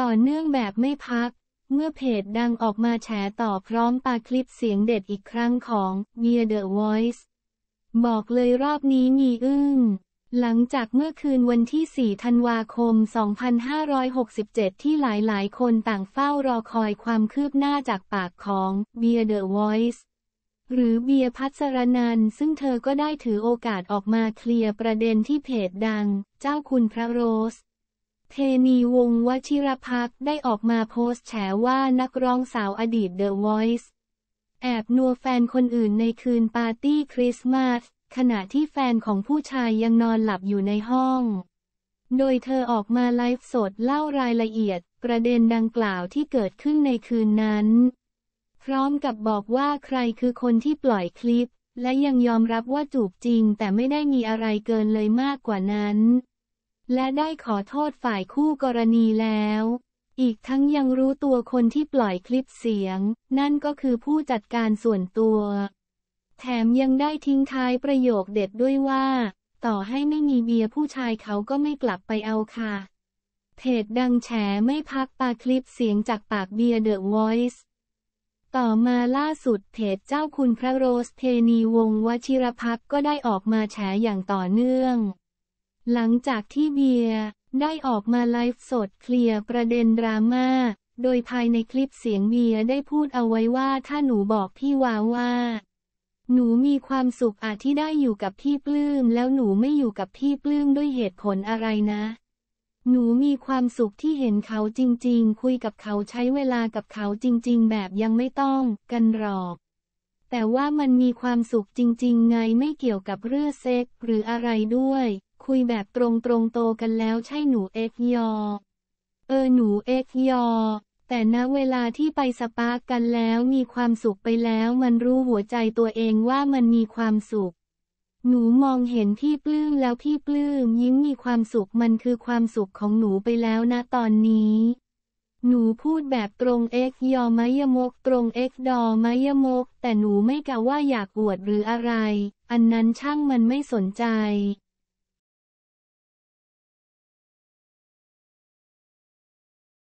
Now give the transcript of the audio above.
ต่อเนื่องแบบไม่พัก เมื่อเพจดังออกมาแฉต่อพร้อมปาคลิปเสียงเด็ดอีกครั้งของเ e ียเดอะวอย์บอกเลยรอบนี้มีอึ้งหลังจากเมื่อคืนวันที่ 4 ธันวาคม 2567 ที่หลายหลายคนต่างเฝ้ารอคอยความคืบหน้าจากปากของเบียร์เดอะวอ์หรือเบียร์พัสรนันซึ่งเธอก็ได้ถือโอกาสออกมาเคลียร์ประเด็นที่เพจดัง เจ้าคุณพระโรสเทนีวงวชิรพักได้ออกมาโพสต์แฉว่านักร้องสาวอดีต The Voice แอบนัวแฟนคนอื่นในคืนปาร์ตี้คริสต์มาสขณะที่แฟนของผู้ชายยังนอนหลับอยู่ในห้อง โดยเธอออกมาไลฟ์สดเล่ารายละเอียด ประเด็นดังกล่าวที่เกิดขึ้นในคืนนั้น พร้อมกับบอกว่าใครคือคนที่ปล่อยคลิป และยังยอมรับว่าจูบจริง แต่ไม่ได้มีอะไรเกินเลยมากกว่านั้นและได้ขอโทษฝ่ายคู่กรณีแล้ว อีกทั้งยังรู้ตัวคนที่ปล่อยคลิปเสียง นั่นก็คือผู้จัดการส่วนตัว แถมยังได้ทิ้งท้ายประโยคเด็ดด้วยว่า ต่อให้ไม่มีเบียร์ผู้ชายเขาก็ไม่กลับไปเอาค่ะเพจดังแฉไม่พักปาคลิปเสียงจากปากเบียร์เดอะวอยซ์ ต่อมาล่าสุดเพจเจ้าคุณพระโรสเทนีวงวชิรพักก็ได้ออกมาแฉอย่างต่อเนื่องหลังจากที่เบียร์ได้ออกมาไลฟ์สดเคลียร์ประเด็นดราม่า โดยภายในคลิปเสียงเบียร์ได้พูดเอาไว้ว่าถ้าหนูบอกพี่วาว่า หนูมีความสุขอาจที่ได้อยู่กับพี่ปลื้มแล้วหนูไม่อยู่กับพี่ปลื้มด้วยเหตุผลอะไรนะ หนูมีความสุขที่เห็นเขาจริงๆ คุยกับเขาใช้เวลากับเขาจริงๆแบบยังไม่ต้องกันหรอก แต่ว่ามันมีความสุขจริงๆไงไม่เกี่ยวกับเรื่องเซ็กหรืออะไรด้วยคุยแบบตรง ๆ โตกันแล้วใช่หนูเอ็กยอเออหนูเอ็กยอ แต่ณเวลาที่ไปสปากันแล้วมีความสุขไปแล้วมันรู้หัวใจตัวเองว่ามันมีความสุข หนูมองเห็นพี่ปลื้มแล้วพี่ปลื้ม ยิ้มมีความสุขมันคือความสุขของหนูไปแล้วนะตอนนี้ หนูพูดแบบตรงเอ็กยอมยมก ตรงเอ็กดอมยมก แต่หนูไม่กะว่าอยากอวดหรืออะไร อันนั้นช่างมันไม่สนใจ